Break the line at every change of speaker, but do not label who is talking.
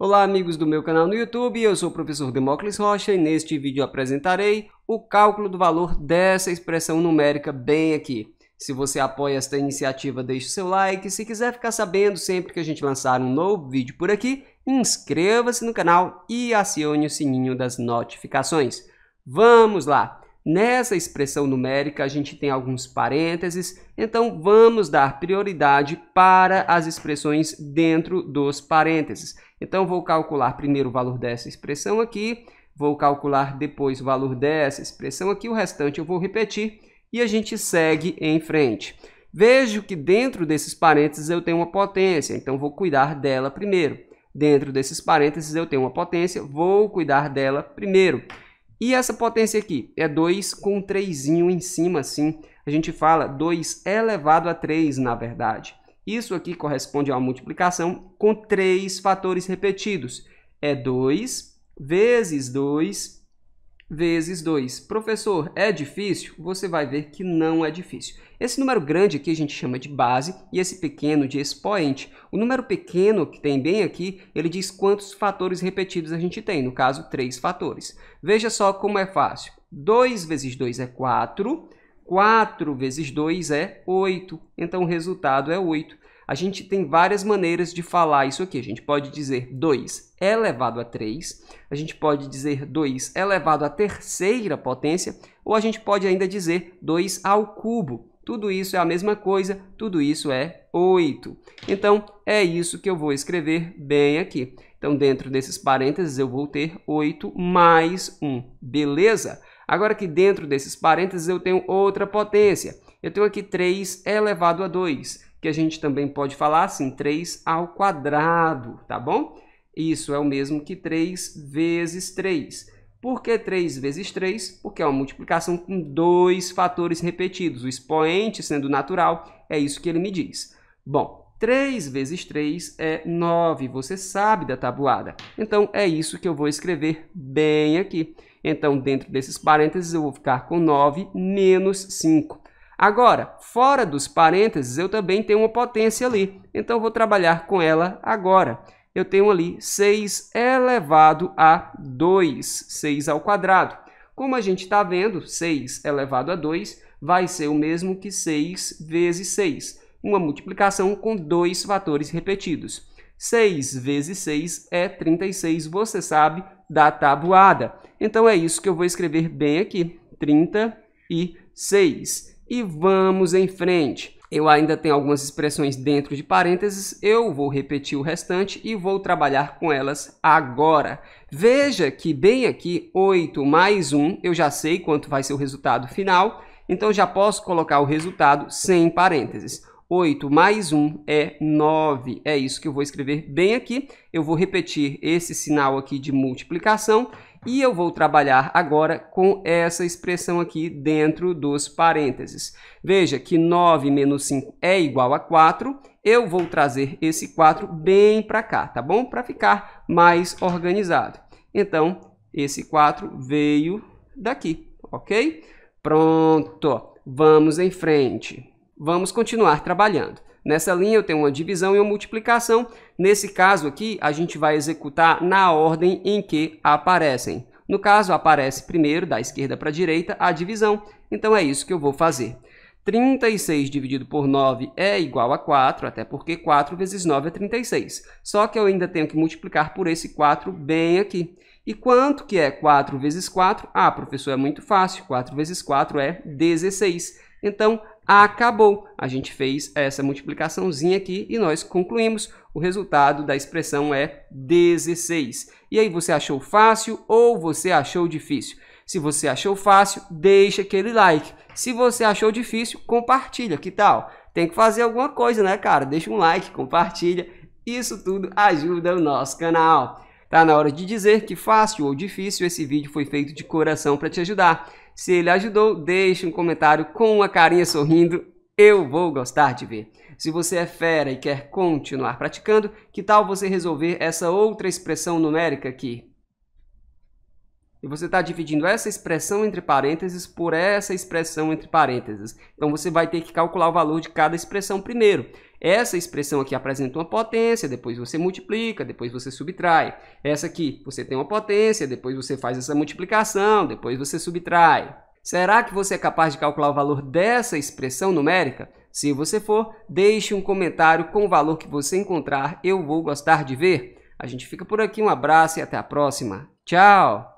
Olá amigos do meu canal no YouTube, eu sou o professor Demócles Rocha e neste vídeo apresentarei o cálculo do valor dessa expressão numérica bem aqui. Se você apoia esta iniciativa, deixe o seu like. Se quiser ficar sabendo sempre que a gente lançar um novo vídeo por aqui, inscreva-se no canal e acione o sininho das notificações. Vamos lá! Nessa expressão numérica, a gente tem alguns parênteses, então vamos dar prioridade para as expressões dentro dos parênteses. Então, vou calcular primeiro o valor dessa expressão aqui, vou calcular depois o valor dessa expressão aqui, o restante eu vou repetir e a gente segue em frente. Vejo que dentro desses parênteses eu tenho uma potência, então vou cuidar dela primeiro. Dentro desses parênteses eu tenho uma potência, vou cuidar dela primeiro. E essa potência aqui é 2 com 3 em cima, assim. A gente fala 2 elevado a 3, na verdade. Isso aqui corresponde a uma multiplicação com três fatores repetidos. É 2 vezes 2 vezes 2. Professor, é difícil? Você vai ver que não é difícil. Esse número grande aqui a gente chama de base e esse pequeno de expoente. O número pequeno que tem bem aqui, ele diz quantos fatores repetidos a gente tem, no caso, três fatores. Veja só como é fácil. 2 vezes 2 é 4, 4 vezes 2 é 8. Então, o resultado é 8. A gente tem várias maneiras de falar isso aqui. A gente pode dizer 2 é elevado a 3, a gente pode dizer 2 é elevado à terceira potência, ou a gente pode ainda dizer 2 ao cubo. Tudo isso é a mesma coisa, tudo isso é 8. Então, é isso que eu vou escrever bem aqui. Então, dentro desses parênteses, eu vou ter 8 mais 1, beleza? Agora que dentro desses parênteses eu tenho outra potência. Eu tenho aqui 3 elevado a 2, que a gente também pode falar assim, 3 ao quadrado, tá bom? Isso é o mesmo que 3 vezes 3. Por que 3 vezes 3? Porque é uma multiplicação com dois fatores repetidos. O expoente, sendo natural, é isso que ele me diz. Bom, 3 vezes 3 é 9, você sabe da tabuada. Então, é isso que eu vou escrever bem aqui. Então, dentro desses parênteses, eu vou ficar com 9 menos 5. Agora, fora dos parênteses, eu também tenho uma potência ali. Então, eu vou trabalhar com ela agora. Eu tenho ali 6 elevado a 2, 6 ao quadrado. Como a gente está vendo, 6 elevado a 2 vai ser o mesmo que 6 vezes 6 uma multiplicação com dois fatores repetidos. 6 vezes 6 é 36, você sabe, da tabuada. Então é isso que eu vou escrever bem aqui, 36. E vamos em frente. Eu ainda tenho algumas expressões dentro de parênteses, eu vou repetir o restante e vou trabalhar com elas agora. Veja que bem aqui, 8 mais 1, eu já sei quanto vai ser o resultado final, então já posso colocar o resultado sem parênteses. 8 mais 1 é 9. É isso que eu vou escrever bem aqui. Eu vou repetir esse sinal aqui de multiplicação e eu vou trabalhar agora com essa expressão aqui dentro dos parênteses. Veja que 9 menos 5 é igual a 4. Eu vou trazer esse 4 bem para cá, tá bom? Para ficar mais organizado. Então, esse 4 veio daqui, ok? Pronto, vamos em frente vamos continuar trabalhando. Nessa linha eu tenho uma divisão e uma multiplicação. Nesse caso aqui, a gente vai executar na ordem em que aparecem. No caso, aparece primeiro, da esquerda para a direita, a divisão. Então é isso que eu vou fazer. 36 dividido por 9 é igual a 4, até porque 4 vezes 9 é 36. Só que eu ainda tenho que multiplicar por esse 4 bem aqui. E quanto que é 4 vezes 4? Ah, professor, é muito fácil. 4 vezes 4 é 16. Então, acabou. A gente fez essa multiplicaçãozinha aqui e nós concluímos. O resultado da expressão é 16. E aí, você achou fácil ou você achou difícil? Se você achou fácil, deixa aquele like. Se você achou difícil, compartilha. Que tal? Tem que fazer alguma coisa, né, cara? Deixa um like, compartilha. Isso tudo ajuda o nosso canal. Tá na hora de dizer que fácil ou difícil esse vídeo foi feito de coração para te ajudar. Se ele ajudou, deixe um comentário com uma carinha sorrindo, eu vou gostar de ver. Se você é fera e quer continuar praticando, que tal você resolver essa outra expressão numérica aqui? E você está dividindo essa expressão entre parênteses por essa expressão entre parênteses. Então você vai ter que calcular o valor de cada expressão primeiro. Essa expressão aqui apresenta uma potência, depois você multiplica, depois você subtrai. Essa aqui você tem uma potência, depois você faz essa multiplicação, depois você subtrai. Será que você é capaz de calcular o valor dessa expressão numérica? Se você for, deixe um comentário com o valor que você encontrar. Eu vou gostar de ver. A gente fica por aqui, um abraço e até a próxima. Tchau!